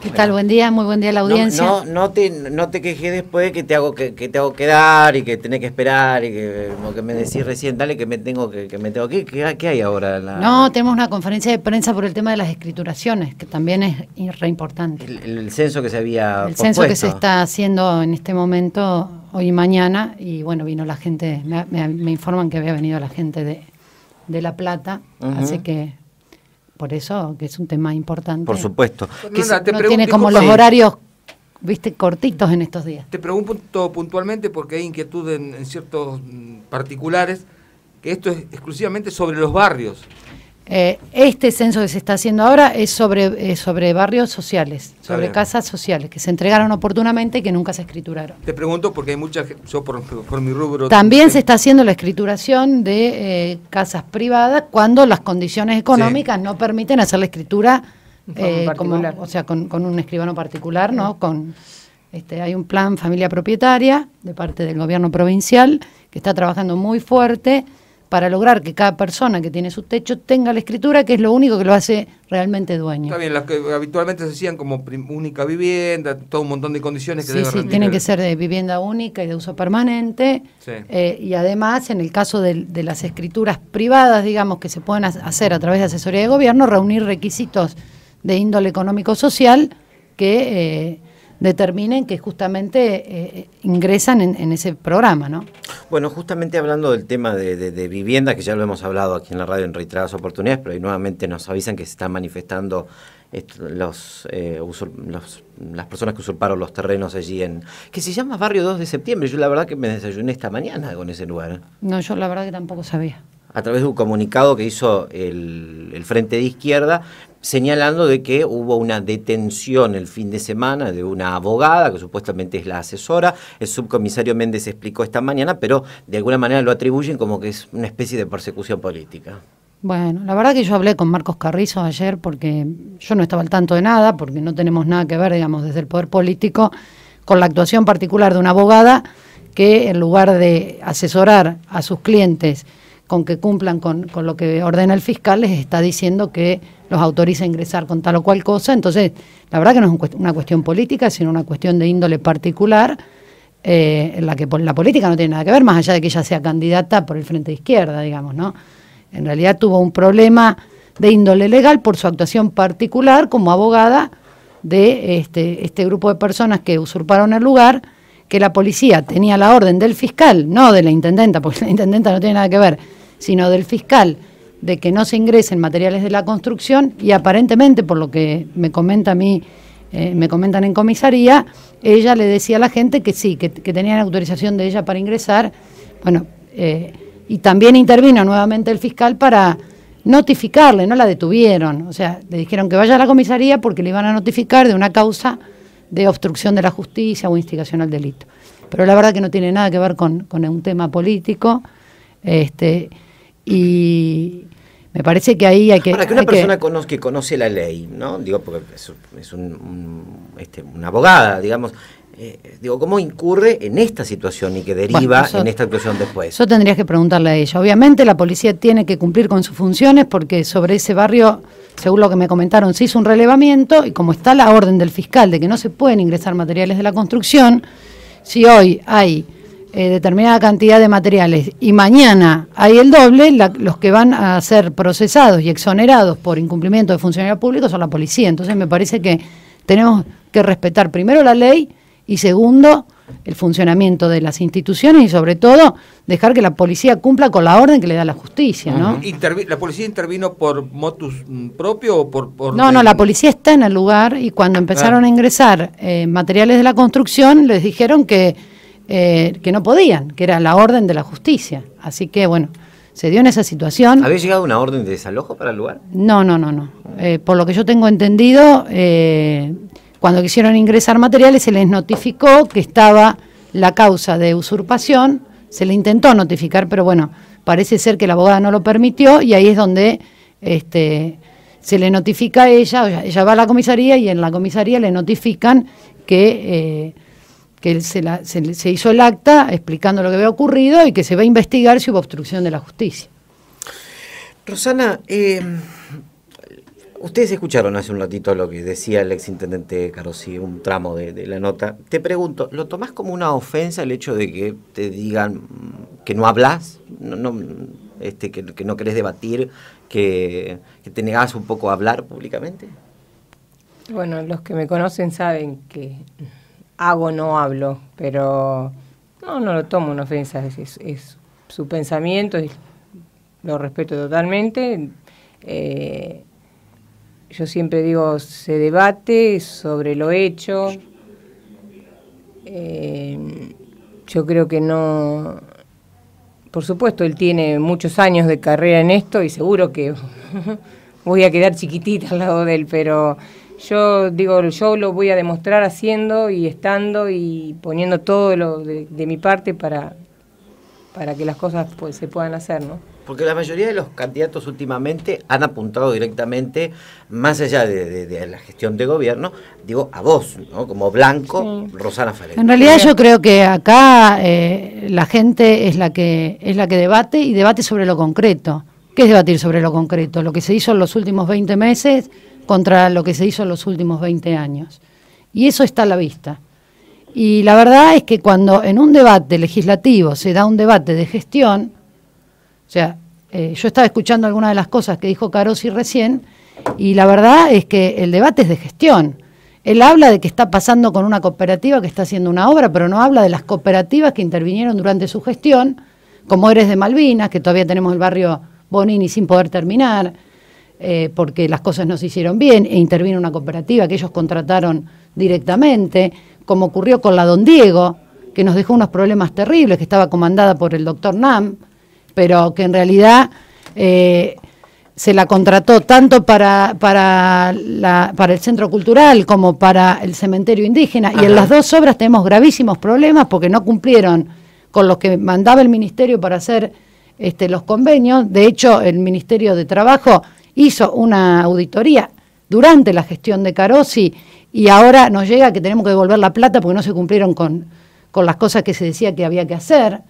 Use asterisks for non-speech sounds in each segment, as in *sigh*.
¿Qué tal? Buen día, muy buen día a la audiencia. No, no, te, no te quejes después que te hago que, te hago quedar y que tenés que esperar y que como que me decís recién, dale que me tengo que, me tengo que ¿Qué, hay ahora? No, tenemos una conferencia de prensa por el tema de las escrituraciones, que también es re importante. El, censo que se había El censo que se está haciendo en este momento, hoy y mañana, y bueno, vino la gente, me, informan que había venido la gente de, La Plata, así que por eso, que es un tema importante. Por supuesto. no tiene como los horarios viste cortitos en estos días. Te pregunto puntualmente porque hay inquietud en ciertos mm, particulares que esto es exclusivamente sobre los barrios. Eh, este censo que se está haciendo ahora es sobre, sobre barrios sociales, sobre casas sociales, que se entregaron oportunamente y que nunca se escrituraron. Te pregunto porque hay muchas, yo por, mi rubro... También se está haciendo la escrituración de eh, casas privadas cuando las condiciones económicas no permiten hacer la escritura eh, con, un escribano particular, ¿no? Con, este, hay un plan familia propietaria de parte del gobierno provincial que está trabajando muy fuerte para lograr que cada persona que tiene su techo tenga la escritura, que es lo único que lo hace realmente dueño. Está bien, las que habitualmente se hacían como única vivienda, todo un montón de condiciones que sí, Sí, sí, tienen que ser de vivienda única y de uso permanente. Eh, y además, en el caso de, las escrituras privadas, digamos, que se pueden hacer a través de asesoría de gobierno, reunir requisitos de índole económico-social que... Eh, determinen que justamente eh, ingresan en, ese programa, ¿no? Bueno, justamente hablando del tema de, vivienda, que ya lo hemos hablado aquí en la radio en reiteradas oportunidades, pero ahí nuevamente nos avisan que se están manifestando eh, los, las personas que usurparon los terrenos allí en... que se llama Barrio 2 de Septiembre. Yo la verdad que me desayuné esta mañana con ese lugar. ¿eh? No, yo la verdad que tampoco sabía a través de un comunicado que hizo el, Frente de Izquierda, señalando de que hubo una detención el fin de semana de una abogada, que supuestamente es la asesora. El subcomisario Méndez explicó esta mañana, pero de alguna manera lo atribuyen como que es una especie de persecución política. Bueno, la verdad que yo hablé con Marcos Carrizo ayer porque yo no estaba al tanto de nada, porque no tenemos nada que ver, digamos, desde el poder político con la actuación particular de una abogada que en lugar de asesorar a sus clientes con que cumplan con, lo que ordena el fiscal, les está diciendo que los autoriza a ingresar con tal o cual cosa. Entonces, la verdad que no es una cuestión política, sino una cuestión de índole particular, eh, en la que la política no tiene nada que ver, más allá de que ella sea candidata por el Frente de Izquierda, digamos, ¿no? En realidad tuvo un problema de índole legal por su actuación particular como abogada de este, este grupo de personas que usurparon el lugar, que la policía tenía la orden del fiscal, no de la intendenta, porque la *laughs* intendenta no tiene nada que ver, sino del fiscal, de que no se ingresen materiales de la construcción y aparentemente, por lo que me comenta a mí, eh, me comentan en comisaría, ella le decía a la gente que sí, que, tenían autorización de ella para ingresar. Bueno, eh, y también intervino nuevamente el fiscal para notificarle, no la detuvieron, o sea, le dijeron que vaya a la comisaría porque le iban a notificar de una causa de obstrucción de la justicia o instigación al delito. Pero la verdad que no tiene nada que ver con, un tema político. Este, y me parece que ahí hay que... Ahora, que una persona que... Conoce, la ley, ¿no? Digo, porque es, un, este, una abogada, digamos, eh, digo, ¿cómo incurre en esta situación y que deriva en esta situación después? Eso tendrías que preguntarle a ella. Obviamente la policía tiene que cumplir con sus funciones porque sobre ese barrio, según lo que me comentaron, se hizo un relevamiento y como está la orden del fiscal de que no se pueden ingresar materiales de la construcción, si hoy hay eh, determinada cantidad de materiales y mañana hay el doble, los que van a ser procesados y exonerados por incumplimiento de funcionarios públicos son la policía. Entonces me parece que tenemos que respetar primero la ley y segundo el funcionamiento de las instituciones y sobre todo dejar que la policía cumpla con la orden que le da la justicia, ¿no? ¿La policía intervino por motus mm, propio o por...? no, no, la policía está en el lugar y cuando ah, empezaron a ingresar eh, materiales de la construcción les dijeron que eh, que no podían, que era la orden de la justicia. Así que bueno, se dio en esa situación. ¿Había llegado una orden de desalojo para el lugar? No, no, no, no. Eh, por lo que yo tengo entendido, eh, cuando quisieron ingresar materiales se les notificó que estaba la causa de usurpación, se le intentó notificar, pero bueno, parece ser que la abogada no lo permitió y ahí es donde este, se le notifica a ella, ella va a la comisaría y en la comisaría le notifican que que se, se, hizo el acta explicando lo que había ocurrido y que se va a investigar si hubo obstrucción de la justicia. Rosana, eh, ustedes escucharon hace un ratito lo que decía el exintendente Carosí, un tramo de, la nota. Te pregunto, ¿lo tomás como una ofensa el hecho de que te digan que no hablas, no, este, que, no querés debatir, que, que te negás un poco a hablar públicamente? Bueno, los que me conocen saben que hago, no hablo, pero no, lo tomo una ofensa, es, su pensamiento, y lo respeto totalmente. Eh, yo siempre digo, se debate sobre lo hecho. Eh, yo creo que no... Por supuesto, él tiene muchos años de carrera en esto y seguro que *laughs* voy a quedar chiquitita al lado de él, pero yo digo, yo lo voy a demostrar haciendo y estando y poniendo todo lo de, mi parte para, para que las cosas pues, se puedan hacer, ¿no? Porque la mayoría de los candidatos últimamente han apuntado directamente, más allá de, la gestión de gobierno, digo, a vos, ¿no? Como blanco, Rosana Falero. En realidad yo creo que acá eh, la gente es la que es la que debate y debate sobre lo concreto. ¿Qué es debatir sobre lo concreto? Lo que se hizo en los últimos 20 meses contra lo que se hizo en los últimos 20 años. Y eso está a la vista. Y la verdad es que cuando en un debate legislativo se da un debate de gestión, o sea, eh, yo estaba escuchando algunas de las cosas que dijo Carosi recién, y la verdad es que el debate es de gestión. Él habla de que está pasando con una cooperativa que está haciendo una obra, pero no habla de las cooperativas que intervinieron durante su gestión, como Eres de Malvinas, que todavía tenemos el barrio Bonini sin poder terminar, eh, porque las cosas no se hicieron bien e intervino una cooperativa que ellos contrataron directamente, como ocurrió con la Don Diego, que nos dejó unos problemas terribles, que estaba comandada por el doctor Nam, pero que en realidad eh, se la contrató tanto para, el centro cultural como para el cementerio indígena, y en las dos obras tenemos gravísimos problemas porque no cumplieron con lo que mandaba el ministerio para hacer este, los convenios. De hecho, el Ministerio de Trabajo hizo una auditoría durante la gestión de Carosi y ahora nos llega que tenemos que devolver la plata porque no se cumplieron con, con las cosas que se decía que había que hacer.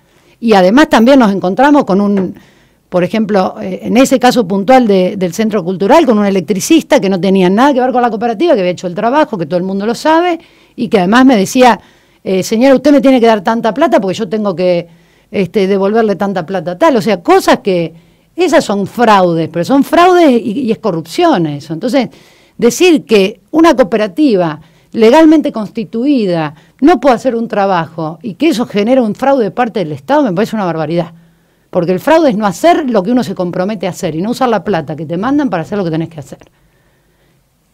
Y además también nos encontramos con un, por ejemplo, eh, en ese caso puntual del centro cultural, con un electricista que no tenía nada que ver con la cooperativa, que había hecho el trabajo, que todo el mundo lo sabe, y que además me decía, eh, señora, usted me tiene que dar tanta plata porque yo tengo que este, devolverle tanta plata tal. O sea, cosas que esas son fraudes, pero son fraudes y, es corrupción eso. Entonces, decir que una cooperativa legalmente constituida no puede hacer un trabajo y que eso genera un fraude de parte del Estado me parece una barbaridad. Porque el fraude es no hacer lo que uno se compromete a hacer y no usar la plata que te mandan para hacer lo que tenés que hacer.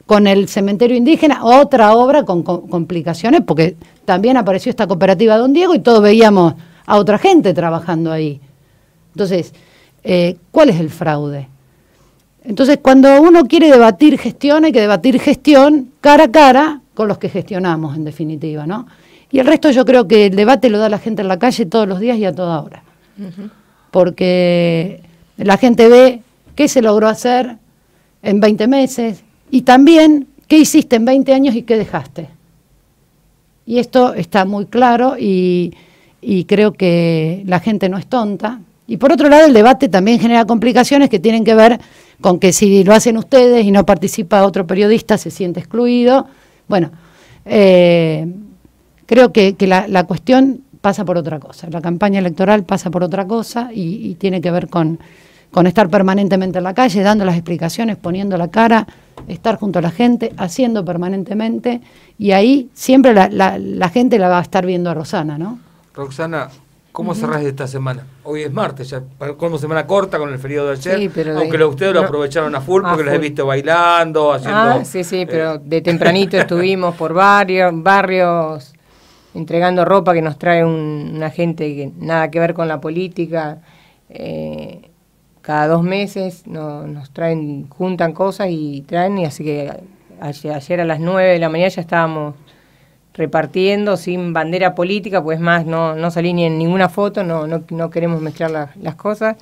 Con el cementerio indígena, otra obra con, con complicaciones, porque también apareció esta cooperativa Don Diego y todos veíamos a otra gente trabajando ahí. Entonces, eh, cuál es el fraude. Entonces, cuando uno quiere debatir gestión, hay que debatir gestión cara a cara con los que gestionamos, en definitiva, ¿no? Y el resto yo creo que el debate lo da la gente en la calle todos los días y a toda hora. Porque la gente ve qué se logró hacer en 20 meses y también qué hiciste en 20 años y qué dejaste. Y esto está muy claro y creo que la gente no es tonta, y por otro lado, el debate también genera complicaciones que tienen que ver con que si lo hacen ustedes y no participa otro periodista, se siente excluido. Bueno, eh, creo que, que la, la, cuestión pasa por otra cosa. La campaña electoral pasa por otra cosa y, tiene que ver con, con estar permanentemente en la calle, dando las explicaciones, poniendo la cara, estar junto a la gente, haciendo permanentemente. Y ahí siempre la, la, la gente la va a estar viendo a Rosana, ¿no? Roxana, ¿Cómo uh esta semana? Hoy es martes, ya como semana corta con el feriado de ayer, pero aunque ustedes lo aprovecharon a full porque los he visto bailando, haciendo... Ah, sí, sí, pero eh, de tempranito *laughs* estuvimos por barrios, barrios entregando ropa que nos trae una gente que nada que ver con la política. Eh, cada dos meses nos traen, juntan cosas y traen, y así que ayer, ayer a las nueve de la mañana ya estábamos repartiendo sin bandera política, pues más no, no salí ni en ninguna foto, no, no, queremos mezclar las cosas.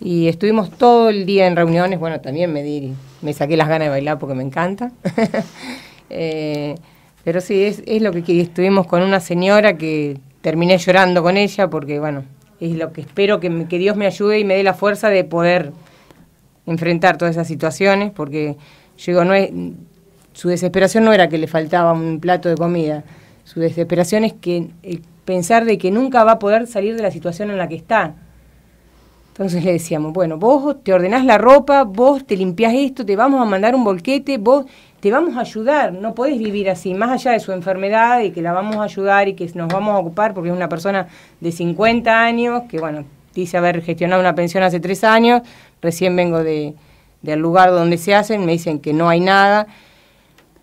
Y estuvimos todo el día en reuniones, bueno, también me, di, me saqué las ganas de bailar porque me encanta. *laughs* Eh, pero sí, es, lo que, estuvimos con una señora que terminé llorando con ella porque, bueno, es lo que espero que, que Dios me ayude y me dé la fuerza de poder enfrentar todas esas situaciones, porque yo digo, no es, su desesperación no era que le faltaba un plato de comida, su desesperación es que eh, pensar de que nunca va a poder salir de la situación en la que está. Entonces le decíamos, bueno, vos te ordenás la ropa, vos te limpias esto, te vamos a mandar un bolquete, vos te vamos a ayudar, no podés vivir así, más allá de su enfermedad y que la vamos a ayudar y que nos vamos a ocupar porque es una persona de 50 años, que bueno, dice haber gestionado una pensión hace tres años, recién vengo de, del lugar donde se hacen, me dicen que no hay nada.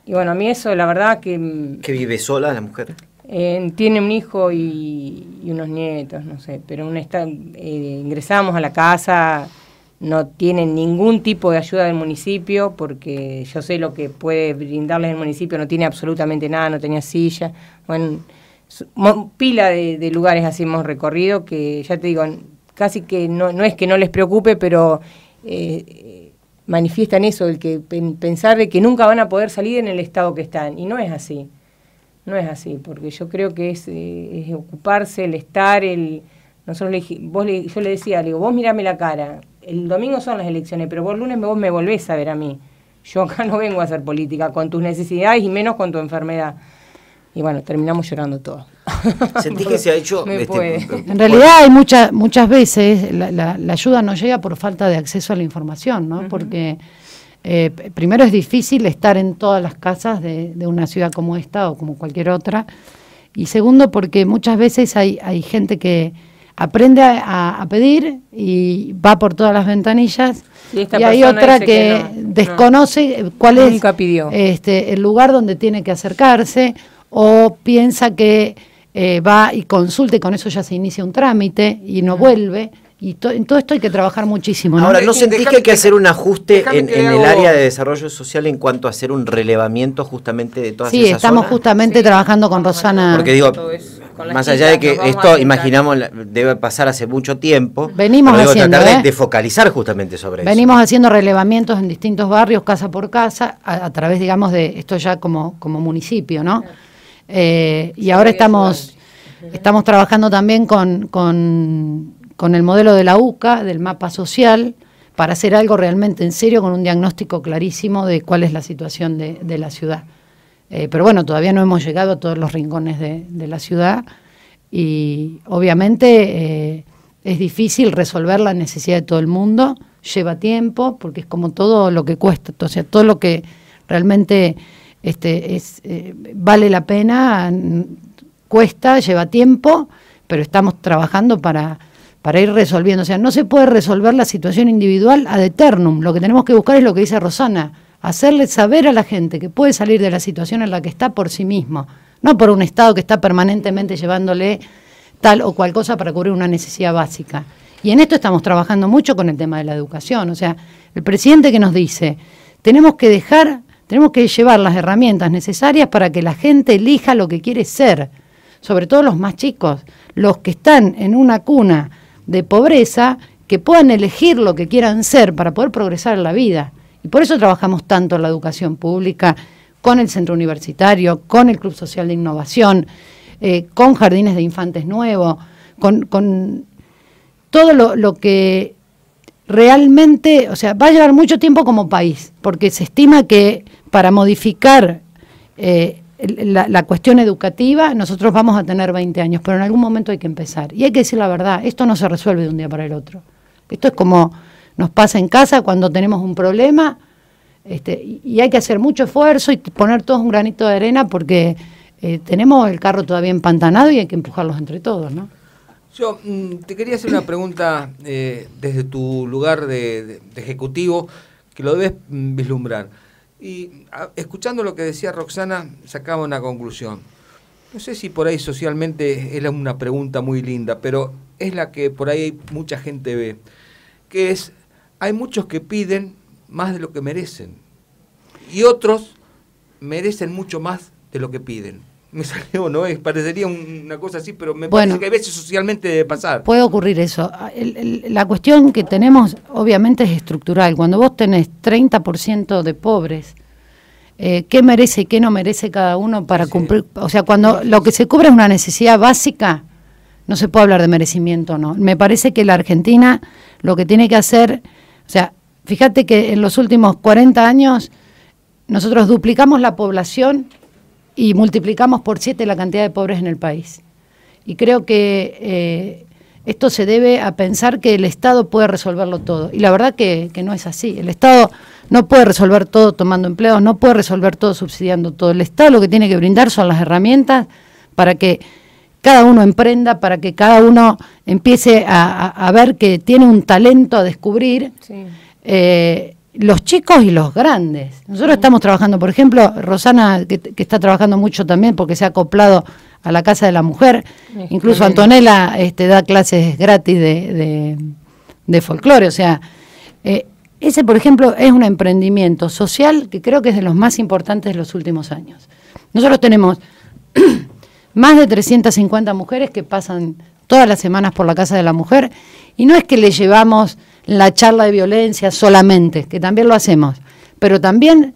Y bueno, a mí eso, la verdad que... Mm, ¿Que vive sola la mujer? Eh, tiene un hijo y, unos nietos, no sé, pero una está, eh, ingresamos a la casa, no tienen ningún tipo de ayuda del municipio, porque yo sé lo que puede brindarles el municipio, no tiene absolutamente nada, no tenía silla, bueno, pila de, lugares así hemos recorrido, que ya te digo, casi que no, no es que no les preocupe, pero... Eh, manifiestan eso, el que pensar de que nunca van a poder salir en el estado que están. Y no es así. No es así, porque yo creo que es, eh, ocuparse, el estar, el... vos yo le decía, le digo, vos mírame la cara, el domingo son las elecciones, pero vos lunes vos me volvés a ver a mí. Yo acá no vengo a hacer política con tus necesidades y menos con tu enfermedad. Y bueno, terminamos llorando todos. *laughs* sentí que se ha hecho? Este, en realidad hay muchas muchas veces la, ayuda no llega por falta de acceso a la información, ¿no? Porque eh, primero es difícil estar en todas las casas de, una ciudad como esta o como cualquier otra. Y segundo, porque muchas veces hay, hay gente que aprende a, pedir y va por todas las ventanillas y, hay otra que, desconoce cuál es Este, el lugar donde tiene que acercarse o piensa que eh, va y consulte y con eso ya se inicia un trámite y no vuelve. Y en todo esto hay que trabajar muchísimo. Ahora, ¿no sentís que hay que hacer un ajuste en, el área de desarrollo social en cuanto a hacer un relevamiento justamente de todas sí, estamos justamente trabajando con Rosana. Porque digo, más allá de que esto, imaginamos, debe pasar hace mucho tiempo. Venimos haciendo. Tratar de, ¿eh? focalizar justamente sobre Venimos eso. Venimos haciendo relevamientos en distintos barrios, casa por casa, a, través, digamos, de esto ya como, como municipio, ¿no? Eh, y ahora estamos, estamos trabajando también con, el modelo de la UCA, del mapa social, para hacer algo realmente en serio con un diagnóstico clarísimo de cuál es la situación de, la ciudad. Eh, pero bueno, todavía no hemos llegado a todos los rincones de, la ciudad y obviamente eh, es difícil resolver la necesidad de todo el mundo, lleva tiempo, porque es como todo lo que cuesta, o sea, todo lo que realmente este, es, eh, vale la pena, cuesta, lleva tiempo, pero estamos trabajando para, para ir resolviendo. O sea, no se puede resolver la situación individual ad eternum. Lo que tenemos que buscar es lo que dice Rosana, hacerle saber a la gente que puede salir de la situación en la que está por sí mismo, no por un Estado que está permanentemente llevándole tal o cual cosa para cubrir una necesidad básica. Y en esto estamos trabajando mucho con el tema de la educación. O sea, el presidente que nos dice, tenemos que dejar tenemos que llevar las herramientas necesarias para que la gente elija lo que quiere ser, sobre todo los más chicos, los que están en una cuna de pobreza, que puedan elegir lo que quieran ser para poder progresar en la vida. Y por eso trabajamos tanto en la educación pública, con el centro universitario, con el Club Social de Innovación, eh, con jardines de infantes nuevos, con, todo lo, lo que realmente, o sea, va a llevar mucho tiempo como país, porque se estima que para modificar eh, la, cuestión educativa, nosotros vamos a tener 20 años, pero en algún momento hay que empezar. Y hay que decir la verdad, esto no se resuelve de un día para el otro. Esto es como nos pasa en casa cuando tenemos un problema este, y hay que hacer mucho esfuerzo y poner todos un granito de arena porque eh, tenemos el carro todavía empantanado y hay que empujarlos entre todos, ¿no? Yo mm, te quería hacer una pregunta eh, desde tu lugar de, ejecutivo que lo debes mm, vislumbrar. Y escuchando lo que decía Roxana, sacaba una conclusión. No sé si por ahí socialmente es una pregunta muy linda, pero es la que por ahí mucha gente ve, que es, hay muchos que piden más de lo que merecen y otros merecen mucho más de lo que piden me *laughs* salió, ¿no? parecería una cosa así, pero me parece que a veces socialmente debe pasar. Puede ocurrir eso. Ah, la cuestión que tenemos, obviamente, es estructural. Cuando vos tenés 30% de pobres, eh, ¿qué merece y qué no merece cada uno para cumplir? O sea, cuando lo que se cubre es una necesidad básica, no se puede hablar de merecimiento, ¿no? Me parece que la Argentina lo que tiene que hacer, o sea, fíjate que en los últimos 40 años nosotros duplicamos la población y multiplicamos por siete la cantidad de pobres en el país. Y creo que eh, esto se debe a pensar que el Estado puede resolverlo todo. Y la verdad que, no es así. El Estado no puede resolver todo tomando empleos no puede resolver todo subsidiando todo. El Estado lo que tiene que brindar son las herramientas para que cada uno emprenda, para que cada uno empiece a, ver que tiene un talento a descubrir. Eh, los chicos y los grandes. Nosotros estamos trabajando, por ejemplo, Rosana, que, está trabajando mucho también porque se ha acoplado a la Casa de la Mujer, incluso Antonella este, da clases gratis de, de, folclore, o sea, eh, ese, por ejemplo, es un emprendimiento social que creo que es de los más importantes de los últimos años. Nosotros tenemos *clears throat* más de 350 mujeres que pasan todas las semanas por la Casa de la Mujer y no es que le llevamos la charla de violencia solamente, que también lo hacemos, pero también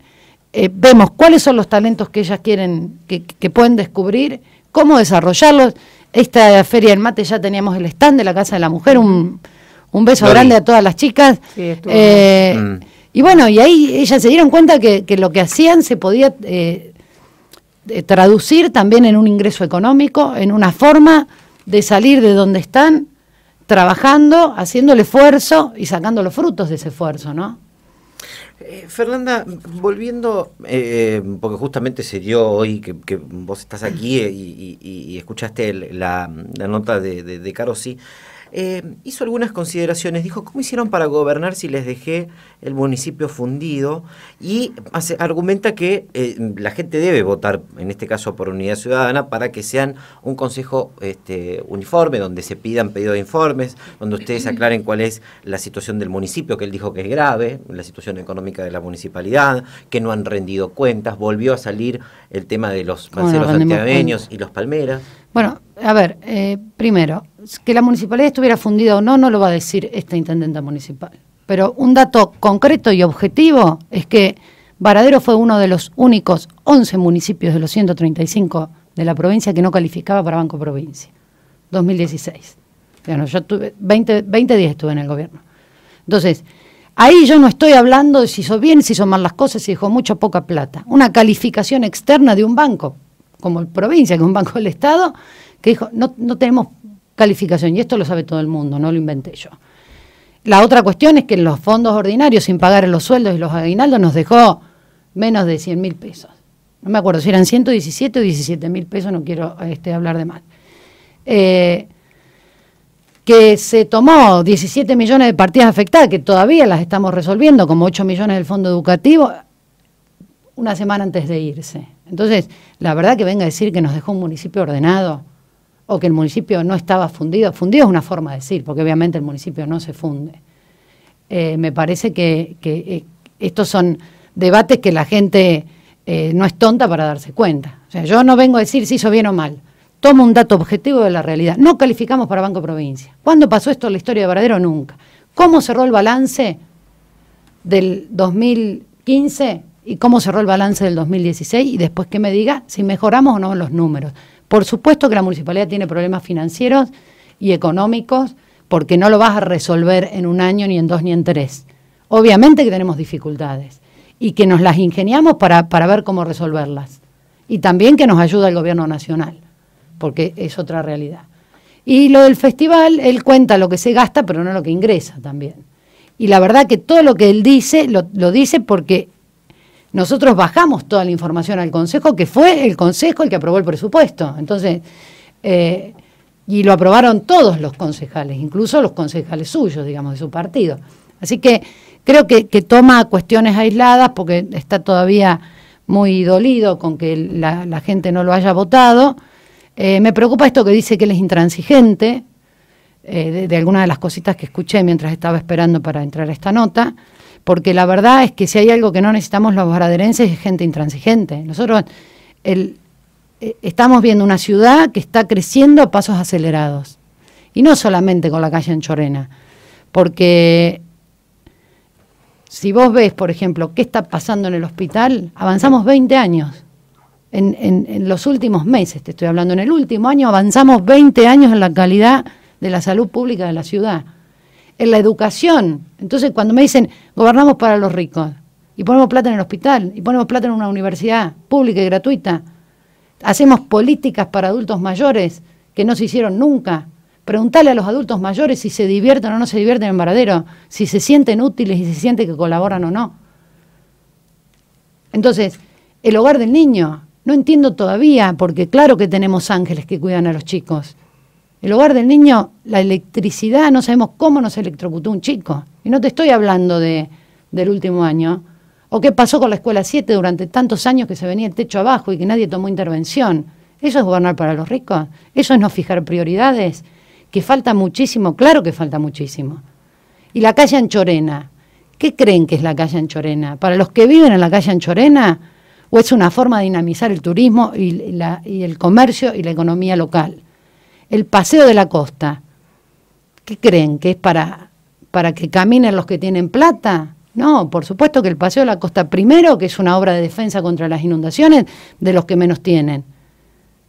eh, vemos cuáles son los talentos que ellas quieren, que, pueden descubrir, cómo desarrollarlos. Esta feria del mate ya teníamos el stand de la Casa de la Mujer, un, un beso grande a todas las chicas. Eh, mm. Y bueno, y ahí ellas se dieron cuenta que, lo que hacían se podía eh, traducir también en un ingreso económico, en una forma de salir de donde están trabajando, haciendo el esfuerzo y sacando los frutos de ese esfuerzo, ¿no? Eh, Fernanda, volviendo, eh, porque justamente se dio hoy que, vos estás aquí eh, y, escuchaste la, nota de, de, de Caro, sí. Eh, hizo algunas consideraciones. Dijo, ¿cómo hicieron para gobernar si les dejé el municipio fundido? Y argumenta que eh, la gente debe votar, en este caso por unidad ciudadana, para que sean un consejo este, uniforme, donde se pidan pedidos de informes, donde ustedes *clears throat* aclaren cuál es la situación del municipio, que él dijo que es grave, la situación económica de la municipalidad, que no han rendido cuentas, volvió a salir el tema de los manceros bueno, y los palmeras. Bueno, a ver, eh, primero, que la municipalidad estuviera fundida o no, no lo va a decir esta intendenta municipal. Pero un dato concreto y objetivo es que Varadero fue uno de los únicos 11 municipios de los 135 de la provincia que no calificaba para Banco Provincia. 2016. Bueno, yo tuve 20, días estuve en el gobierno. Entonces, ahí yo no estoy hablando de si hizo bien, si hizo mal las cosas, si dejó mucha o poca plata. Una calificación externa de un banco como provincia, que un banco del Estado, que dijo, no, tenemos calificación, y esto lo sabe todo el mundo, no lo inventé yo. La otra cuestión es que los fondos ordinarios, sin pagar los sueldos y los aguinaldos, nos dejó menos de 100 mil pesos. No me acuerdo si eran 117 o 17 mil pesos, no quiero este, hablar de más. Eh, que se tomó 17 millones de partidas afectadas, que todavía las estamos resolviendo, como 8 millones del fondo educativo, una semana antes de irse. Entonces, la verdad que venga a decir que nos dejó un municipio ordenado o que el municipio no estaba fundido, fundido es una forma de decir, porque obviamente el municipio no se funde. Eh, me parece que, eh, estos son debates que la gente eh, no es tonta para darse cuenta. O sea, yo no vengo a decir si hizo bien o mal. Tomo un dato objetivo de la realidad. No calificamos para Banco Provincia. ¿Cuándo pasó esto en la historia de Varadero? Nunca. ¿Cómo cerró el balance del 2015 y cómo cerró el balance del 2016 y después que me diga si mejoramos o no los números. Por supuesto que la municipalidad tiene problemas financieros y económicos porque no lo vas a resolver en un año, ni en dos, ni en tres. Obviamente que tenemos dificultades y que nos las ingeniamos para, ver cómo resolverlas. Y también que nos ayuda el gobierno nacional, porque es otra realidad. Y lo del festival, él cuenta lo que se gasta, pero no lo que ingresa también. Y la verdad que todo lo que él dice, lo dice porque nosotros bajamos toda la información al Consejo, que fue el Consejo el que aprobó el presupuesto. Entonces, eh, y lo aprobaron todos los concejales, incluso los concejales suyos, digamos, de su partido. Así que creo que, toma cuestiones aisladas porque está todavía muy dolido con que la, gente no lo haya votado. Eh, me preocupa esto que dice que él es intransigente, eh, de, de algunas de las cositas que escuché mientras estaba esperando para entrar a esta nota porque la verdad es que si hay algo que no necesitamos los baraderenses es gente intransigente. Nosotros eh, estamos viendo una ciudad que está creciendo a pasos acelerados, y no solamente con la calle Anchorena, porque si vos ves, por ejemplo, qué está pasando en el hospital, avanzamos 20 años. En, en, los últimos meses, te estoy hablando, en el último año avanzamos 20 años en la calidad de la salud pública de la ciudad en la educación. Entonces, cuando me dicen, gobernamos para los ricos, y ponemos plata en el hospital, y ponemos plata en una universidad pública y gratuita, hacemos políticas para adultos mayores que no se hicieron nunca. Preguntale a los adultos mayores si se divierten o no se divierten en Varadero, si se sienten útiles y si se sienten que colaboran o no. Entonces, el hogar del niño, no entiendo todavía, porque claro que tenemos ángeles que cuidan a los chicos el hogar del niño, la electricidad, no sabemos cómo nos electrocutó un chico. Y no te estoy hablando de, del último año. O qué pasó con la escuela 7 durante tantos años que se venía el techo abajo y que nadie tomó intervención. ¿Eso es gobernar para los ricos? ¿Eso es no fijar prioridades? Que falta muchísimo, claro que falta muchísimo. Y la calle Anchorena, ¿qué creen que es la calle Anchorena? Para los que viven en la calle Anchorena, o es una forma de dinamizar el turismo y, y el comercio y la economía local el paseo de la costa. ¿Qué creen? ¿Que es para, para que caminen los que tienen plata? No, por supuesto que el paseo de la costa primero, que es una obra de defensa contra las inundaciones, de los que menos tienen,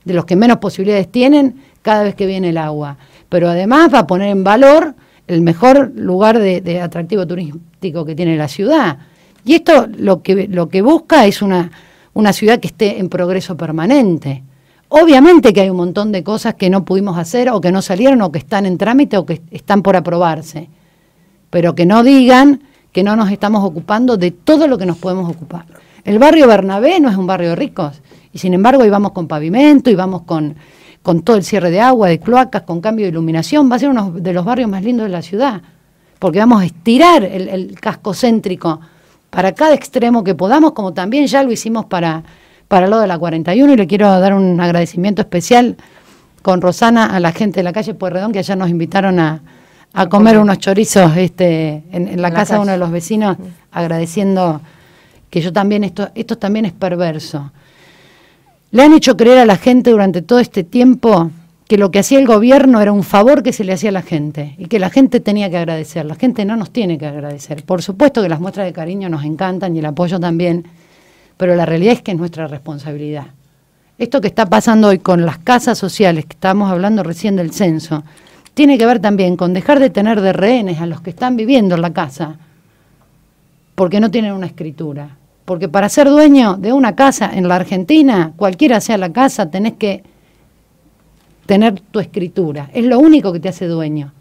de los que menos posibilidades tienen cada vez que viene el agua. Pero además va a poner en valor el mejor lugar de, atractivo turístico que tiene la ciudad. Y esto lo que, lo que busca es una, una ciudad que esté en progreso permanente. Obviamente que hay un montón de cosas que no pudimos hacer o que no salieron o que están en trámite o que están por aprobarse, pero que no digan que no nos estamos ocupando de todo lo que nos podemos ocupar. El barrio Bernabé no es un barrio de ricos y sin embargo íbamos con pavimento, vamos con, con todo el cierre de agua, de cloacas, con cambio de iluminación, va a ser uno de los barrios más lindos de la ciudad, porque vamos a estirar el, el casco céntrico para cada extremo que podamos, como también ya lo hicimos para para lo de la 41 y le quiero dar un agradecimiento especial con Rosana a la gente de la calle Puerredón que allá nos invitaron a, comer, unos chorizos este, en, la casa de uno de los vecinos, agradeciendo que yo también, esto, esto también es perverso. Le han hecho creer a la gente durante todo este tiempo que lo que hacía el gobierno era un favor que se le hacía a la gente y que la gente tenía que agradecer. La gente no nos tiene que agradecer. Por supuesto que las muestras de cariño nos encantan y el apoyo también, pero la realidad es que es nuestra responsabilidad. Esto que está pasando hoy con las casas sociales, que estábamos hablando recién del censo, tiene que ver también con dejar de tener de rehenes a los que están viviendo en la casa, porque no tienen una escritura. Porque para ser dueño de una casa en la Argentina, cualquiera sea la casa, tenés que tener tu escritura. Es lo único que te hace dueño.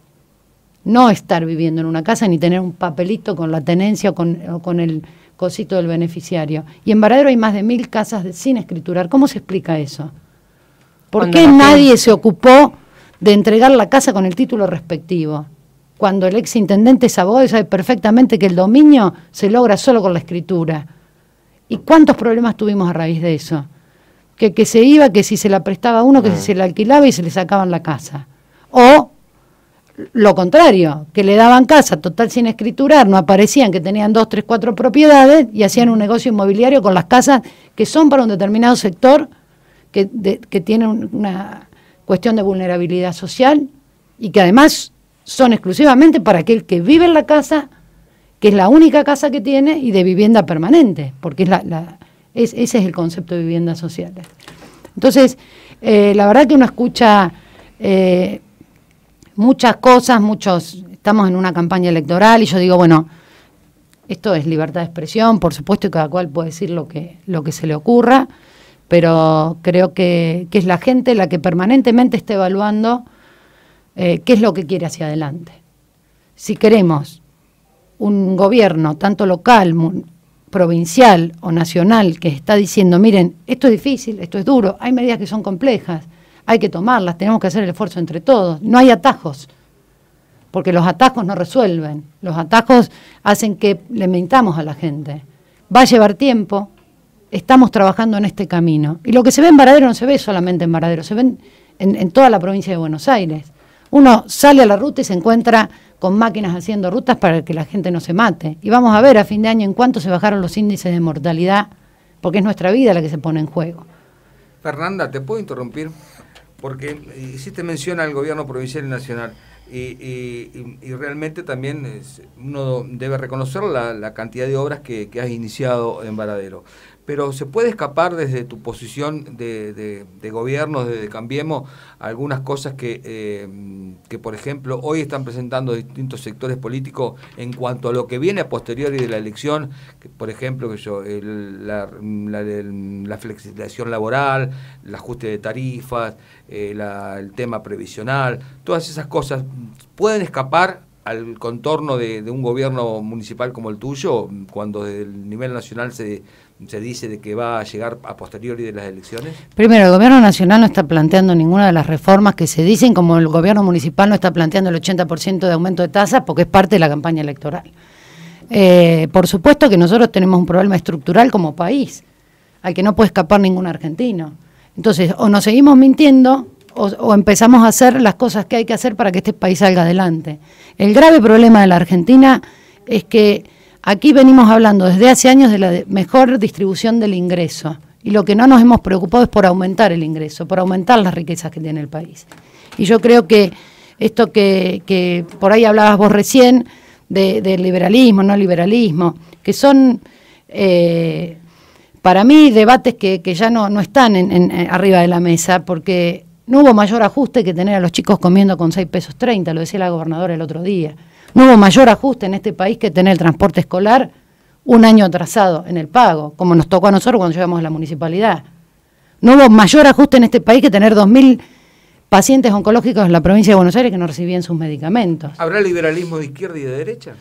No estar viviendo en una casa ni tener un papelito con la tenencia o con, o con el cosito del beneficiario. Y en Varadero hay más de mil casas sin escriturar. ¿Cómo se explica eso? ¿Por qué nadie se ocupó de entregar la casa con el título respectivo? Cuando el ex intendente es y sabe perfectamente que el dominio se logra solo con la escritura. ¿Y cuántos problemas tuvimos a raíz de eso? Que, se iba, que si se la prestaba uno, que ah. se la alquilaba y se le sacaban la casa. O lo contrario, que le daban casa total sin escriturar, no aparecían, que tenían dos, tres, cuatro propiedades y hacían un negocio inmobiliario con las casas que son para un determinado sector que, tienen una cuestión de vulnerabilidad social y que además son exclusivamente para aquel que vive en la casa, que es la única casa que tiene y de vivienda permanente, porque es ese es el concepto de viviendas sociales. Entonces, eh, la verdad que uno escucha... Eh, muchas cosas, muchos, estamos en una campaña electoral y yo digo, bueno, esto es libertad de expresión, por supuesto, y cada cual puede decir lo que, lo que se le ocurra, pero creo que, es la gente la que permanentemente está evaluando eh, qué es lo que quiere hacia adelante. Si queremos un gobierno, tanto local, provincial o nacional, que está diciendo, miren, esto es difícil, esto es duro, hay medidas que son complejas, hay que tomarlas, tenemos que hacer el esfuerzo entre todos. No hay atajos, porque los atajos no resuelven, los atajos hacen que le mentamos a la gente. Va a llevar tiempo, estamos trabajando en este camino. Y lo que se ve en Varadero no se ve solamente en Varadero, se ve en, en toda la provincia de Buenos Aires. Uno sale a la ruta y se encuentra con máquinas haciendo rutas para que la gente no se mate. Y vamos a ver a fin de año en cuánto se bajaron los índices de mortalidad, porque es nuestra vida la que se pone en juego. Fernanda, ¿te puedo interrumpir? porque hiciste mención al gobierno provincial y nacional. Y, realmente también uno debe reconocer la, cantidad de obras que, que has iniciado en Varadero pero se puede escapar desde tu posición de, gobierno, desde Cambiemos, algunas cosas eh, que, por ejemplo, hoy están presentando distintos sectores políticos en cuanto a lo que viene a posteriori de la elección, por ejemplo, que yo, la, la, flexibilización laboral, el ajuste de tarifas, eh, el tema previsional, todas esas cosas pueden escapar al contorno de, de, un gobierno municipal como el tuyo, cuando desde el nivel nacional se, se dice de que va a llegar a posteriori de las elecciones? Primero, el gobierno nacional no está planteando ninguna de las reformas que se dicen, como el gobierno municipal no está planteando el 80% de aumento de tasas porque es parte de la campaña electoral. Eh, por supuesto que nosotros tenemos un problema estructural como país, al que no puede escapar ningún argentino. Entonces, o nos seguimos mintiendo o, empezamos a hacer las cosas que hay que hacer para que este país salga adelante. El grave problema de la Argentina es que Aquí venimos hablando desde hace años de la mejor distribución del ingreso y lo que no nos hemos preocupado es por aumentar el ingreso, por aumentar las riquezas que tiene el país. Y yo creo que esto que, por ahí hablabas vos recién, de, liberalismo, no liberalismo, que son... Eh, para mí debates que, ya no, están en, eh, arriba de la mesa, porque no hubo mayor ajuste que tener a los chicos comiendo con 6 pesos 30, lo decía la gobernadora el otro día. No hubo mayor ajuste en este país que tener el transporte escolar un año atrasado en el pago, como nos tocó a nosotros cuando llegamos a la municipalidad. No hubo mayor ajuste en este país que tener 2.000 pacientes oncológicos en la provincia de Buenos Aires que no recibían sus medicamentos. ¿Habrá liberalismo de izquierda y de derecha?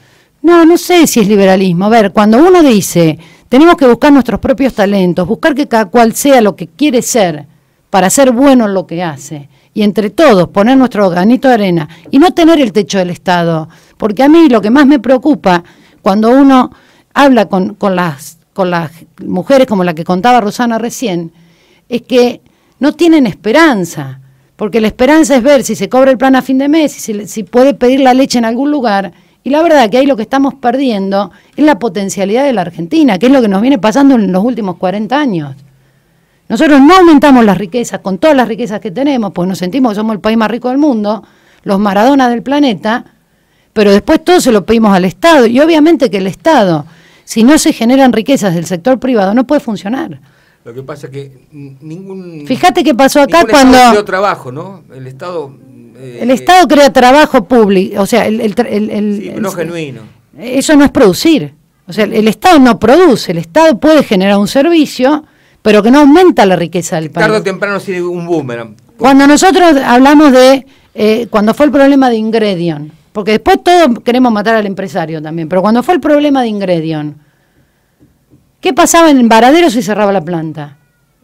No, no sé si es liberalismo. A ver, cuando uno dice, tenemos que buscar nuestros propios talentos, buscar que cada cual sea lo que quiere ser para ser bueno en lo que hace, y entre todos poner nuestro granito de arena y no tener el techo del Estado porque a mí lo que más me preocupa cuando uno habla con, las, mujeres como la que contaba Rosana recién, es que no tienen esperanza. Porque la esperanza es ver si se cobra el plan a fin de mes, si, si puede pedir la leche en algún lugar. Y la verdad que ahí lo que estamos perdiendo es la potencialidad de la Argentina, que es lo que nos viene pasando en los últimos 40 años. Nosotros no aumentamos las riquezas con todas las riquezas que tenemos, pues nos sentimos que somos el país más rico del mundo, los Maradonas del planeta, pero después todo se lo pedimos al Estado. Y obviamente que el Estado, si no se generan riquezas del sector privado, no puede funcionar. Lo que pasa es que ningún. Fíjate qué pasó acá cuando. Estado creó trabajo, ¿no? El Estado. Eh, el Estado crea trabajo público, o sea, el. no genuino. Eso no es producir. O sea, el Estado no produce, el Estado puede generar un servicio, pero que no aumenta la riqueza del país. Tarde o temprano tiene un boomerang. Cuando nosotros hablamos de. Eh, cuando fue el problema de Ingredion porque después todos queremos matar al empresario también. Pero cuando fue el problema de Ingredion, ¿qué pasaba en Varadero si cerraba la planta?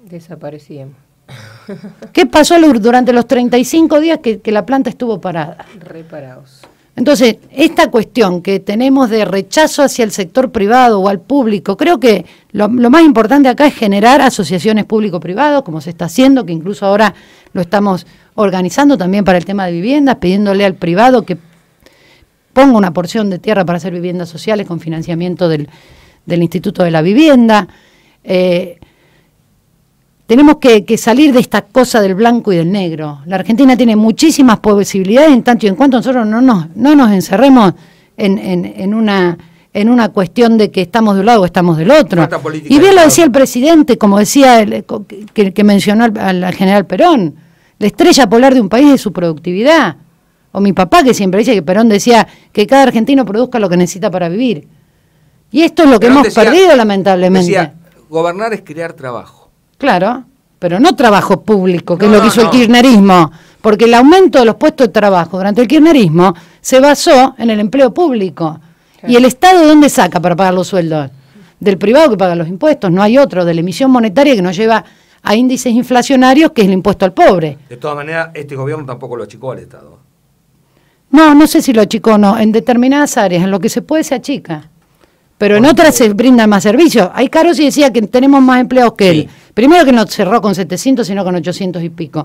Desaparecíamos. *laughs* ¿Qué pasó durante los 35 días que, la planta estuvo parada? Reparados. Entonces, esta cuestión que tenemos de rechazo hacia el sector privado o al público, creo que lo, lo más importante acá es generar asociaciones público-privado, como se está haciendo, que incluso ahora lo estamos organizando también para el tema de viviendas, pidiéndole al privado que Pongo una porción de tierra para hacer viviendas sociales con financiamiento del, Instituto de la Vivienda. Eh, tenemos que, salir de esta cosa del blanco y del negro. La Argentina tiene muchísimas posibilidades en tanto y en cuanto nosotros no nos, no nos encerremos en, en, una en una cuestión de que estamos de un lado o estamos del otro. Y bien lo decía el presidente, como decía el, que, mencionó al general Perón, la estrella polar de un país es su productividad. O mi papá que siempre dice que Perón decía que cada argentino produzca lo que necesita para vivir. Y esto es lo que hemos perdido lamentablemente. Decía, gobernar es crear trabajo. Claro, pero no trabajo público, que es lo que hizo el kirchnerismo. Porque el aumento de los puestos de trabajo durante el kirchnerismo se basó en el empleo público. ¿Y el Estado de dónde saca para pagar los sueldos? Del privado que paga los impuestos, no hay otro, de la emisión monetaria que nos lleva a índices inflacionarios, que es el impuesto al pobre. De todas maneras, este gobierno tampoco lo achicó al Estado. No, no sé si lo achicó o no. En determinadas áreas, en lo que se puede, se achica. Pero en otras se brindan más servicios. Hay caros y decía que tenemos más empleados que él. Primero que no cerró con 700, sino con 800 y pico.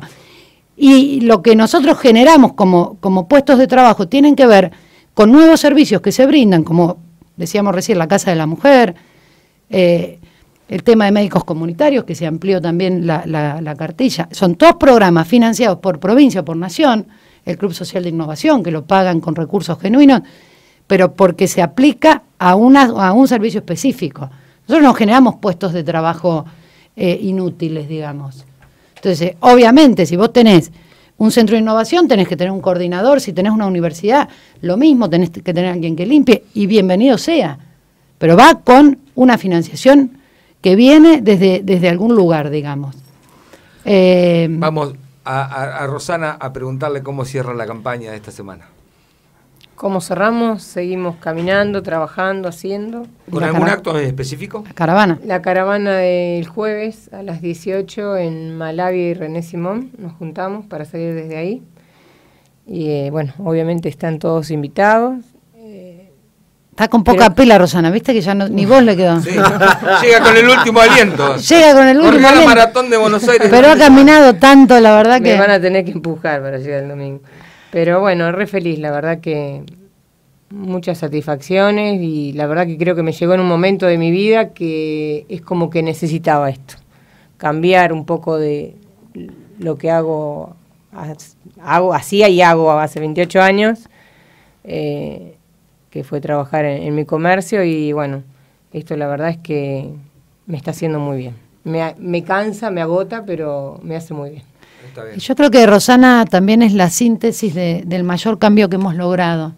Y lo que nosotros generamos como, como puestos de trabajo tienen que ver con nuevos servicios que se brindan, como decíamos recién, la Casa de la Mujer, eh, el tema de médicos comunitarios, que se amplió también la, la, la cartilla. Son todos programas financiados por provincia, por nación, el Club Social de Innovación, que lo pagan con recursos genuinos, pero porque se aplica a, una, a un servicio específico. Nosotros no generamos puestos de trabajo eh, inútiles, digamos. Entonces, obviamente, si vos tenés un centro de innovación, tenés que tener un coordinador, si tenés una universidad, lo mismo, tenés que tener alguien que limpie, y bienvenido sea, pero va con una financiación que viene desde, desde algún lugar, digamos. Eh, Vamos, a, Rosana a preguntarle cómo cierra la campaña de esta semana. ¿Cómo cerramos? Seguimos caminando, trabajando, haciendo. ¿Con algún acto específico? La caravana. La caravana del jueves a las 18 en Malavia y René Simón. Nos juntamos para salir desde ahí. Y eh, bueno, obviamente están todos invitados. Está con poca pila Rosana, viste que ya ni vos le quedó. Llega con el último aliento. Llega con el último aliento. maratón de Buenos Aires. Pero ha caminado tanto, la verdad que... Me van a tener que empujar para llegar el domingo. Pero bueno, re feliz, la verdad que muchas satisfacciones y la verdad que creo que me llegó en un momento de mi vida que es como que necesitaba esto. Cambiar un poco de lo que hago, hago hacía y hago hace 28 años. Eh, que fue trabajar en, mi comercio y bueno, esto la verdad es que me está haciendo muy bien. Me, cansa, me agota, pero me hace muy bien. Yo creo que Rosana también es la síntesis de, del mayor cambio que hemos logrado.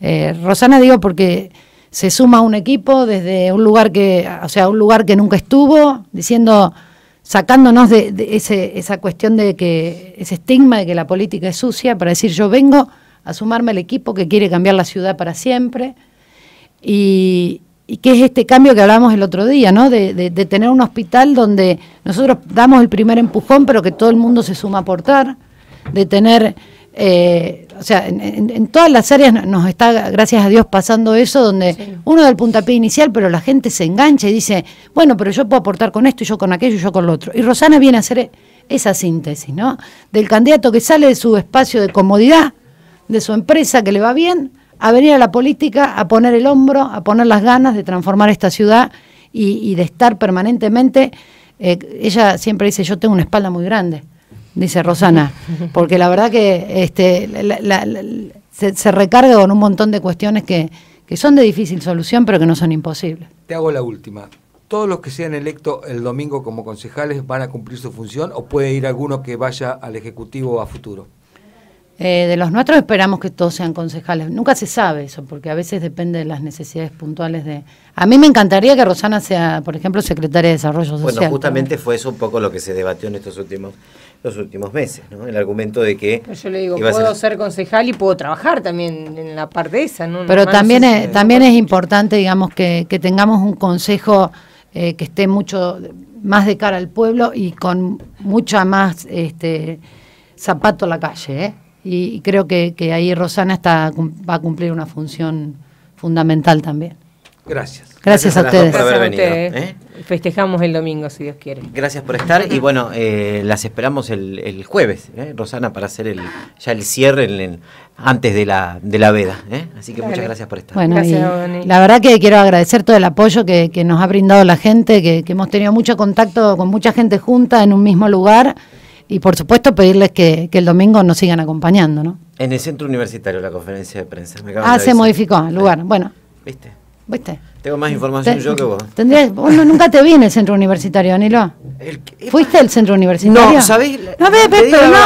Eh, Rosana digo porque se suma a un equipo desde un lugar que, o sea, un lugar que nunca estuvo, diciendo, sacándonos de, de ese, esa cuestión de que ese estigma de que la política es sucia, para decir yo vengo a sumarme al equipo que quiere cambiar la ciudad para siempre. Y, que es este cambio que hablábamos el otro día, ¿no? De, tener un hospital donde nosotros damos el primer empujón, pero que todo el mundo se suma a aportar, de tener, eh, o sea, en, todas las áreas nos está, gracias a Dios, pasando eso, donde uno da el puntapié inicial, pero la gente se engancha y dice, bueno, pero yo puedo aportar con esto, yo con aquello, yo con lo otro. Y Rosana viene a hacer esa síntesis, ¿no? Del candidato que sale de su espacio de comodidad, de su empresa que le va bien, a venir a la política, a poner el hombro, a poner las ganas de transformar esta ciudad y, de estar permanentemente. Eh, ella siempre dice, yo tengo una espalda muy grande, dice Rosana, *laughs* porque la verdad que este, se, recarga con un montón de cuestiones que, que son de difícil solución, pero que no son imposibles. Te hago la última. ¿Todos los que sean electos el domingo como concejales van a cumplir su función o puede ir alguno que vaya al Ejecutivo a futuro? Eh, de los nuestros esperamos que todos sean concejales. Nunca se sabe eso, porque a veces depende de las necesidades puntuales de... A mí me encantaría que Rosana sea, por ejemplo, secretaria de Desarrollo Social. Bueno, justamente fue eso un poco lo que se debatió en estos últimos los últimos meses, ¿no? El argumento de que... Pero yo le digo, puedo ser... concejal y puedo trabajar también en la parte esa, ¿no? Pero también, es, también es importante, digamos, que, tengamos un consejo eh, que esté mucho más de cara al pueblo y con mucha más este, zapato a la calle, ¿eh? y, creo que, ahí Rosana está, va a cumplir una función fundamental también. Gracias. Gracias, a, ustedes. ¿eh? Festejamos el domingo, si Dios quiere. Gracias por estar y bueno, eh, las esperamos el, jueves, ¿eh? Rosana, para hacer el, ya el cierre antes de la, de la veda. Así que muchas gracias por estar. Bueno, la verdad que quiero agradecer todo el apoyo que, nos ha brindado la gente, que, hemos tenido mucho contacto con mucha gente junta en un mismo lugar y por supuesto pedirles que, que el domingo nos sigan acompañando. ¿no? En el centro universitario, la conferencia de prensa. ah, se modificó el lugar. Bueno. ¿Viste? ¿Viste? Tengo más información yo que vos. ¿Tendrías, vos nunca te vi en el centro universitario, Danilo. ¿Fuiste al centro universitario? No, ¿sabés? No,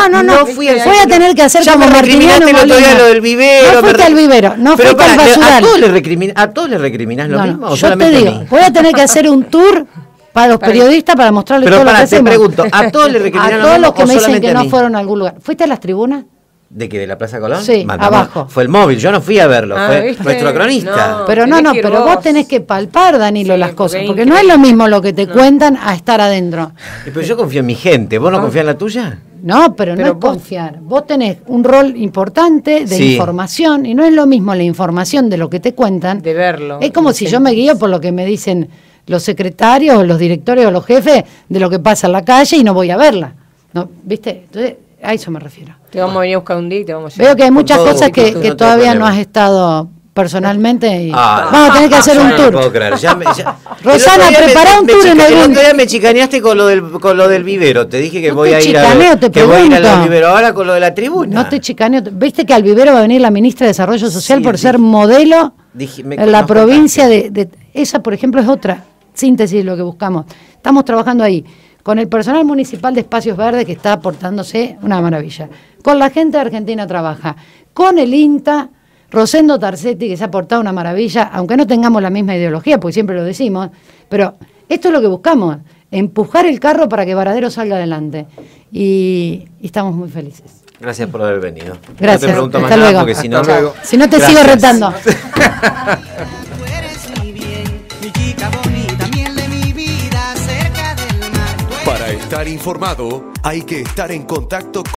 no, no, no. voy a tener que hacer ya como me recriminaste el lo del vivero. No fuiste al vivero, no fuiste al basural. ¿A todos le recriminás, a todos le lo no, mismo? No, yo te digo, voy a tener que hacer un tour para los periodistas, para mostrarles todo lo que te pregunto, ¿a todos les *laughs* A todos los que me dicen que no fueron a algún lugar. ¿Fuiste a las tribunas? ¿De que ¿De la Plaza Colón? Sí, abajo. Fue el móvil, yo no fui a verlo, ah, fue nuestro cronista. pero no, no, pero vos. tenés que palpar, Danilo, las cosas, porque no es lo mismo lo que te cuentan a estar adentro. Pero yo confío en mi gente, ¿vos no, confías en la tuya? No, pero, no es confiar. Vos tenés un rol importante de información, y no es lo mismo la información de lo que te cuentan. De verlo. Es como si yo me guío por lo que me dicen los secretarios o los directores o los jefes de lo que pasa en la calle y no voy a verla. ¿no? ¿Viste? Entonces, a eso me refiero. Te vamos a venir a buscar un día y te vamos a Veo que hay muchas cosas que, todavía no has estado personalmente ah, vamos a tener que hacer un tour. Rosana, prepara un tour en algún. El otro me chicaneaste con lo del con lo del vivero. Te dije que voy a ir a te que voy ir al vivero ahora con lo de la tribuna. No te chicaneo. Viste que al vivero va a venir la ministra de Desarrollo Social por ser modelo en la provincia de, esa, por ejemplo, es otra síntesis lo que buscamos. Estamos trabajando ahí con el personal municipal de Espacios Verdes que está aportándose una maravilla, con la gente de Argentina Trabaja, con el INTA, Rosendo Tarcetti que se ha aportado una maravilla, aunque no tengamos la misma ideología, porque siempre lo decimos, pero esto es lo que buscamos, empujar el carro para que Varadero salga adelante. Y, estamos muy felices. Gracias por haber venido. Gracias. Hasta porque si no, te sigo retando. *laughs* estar informado, hay que estar en contacto con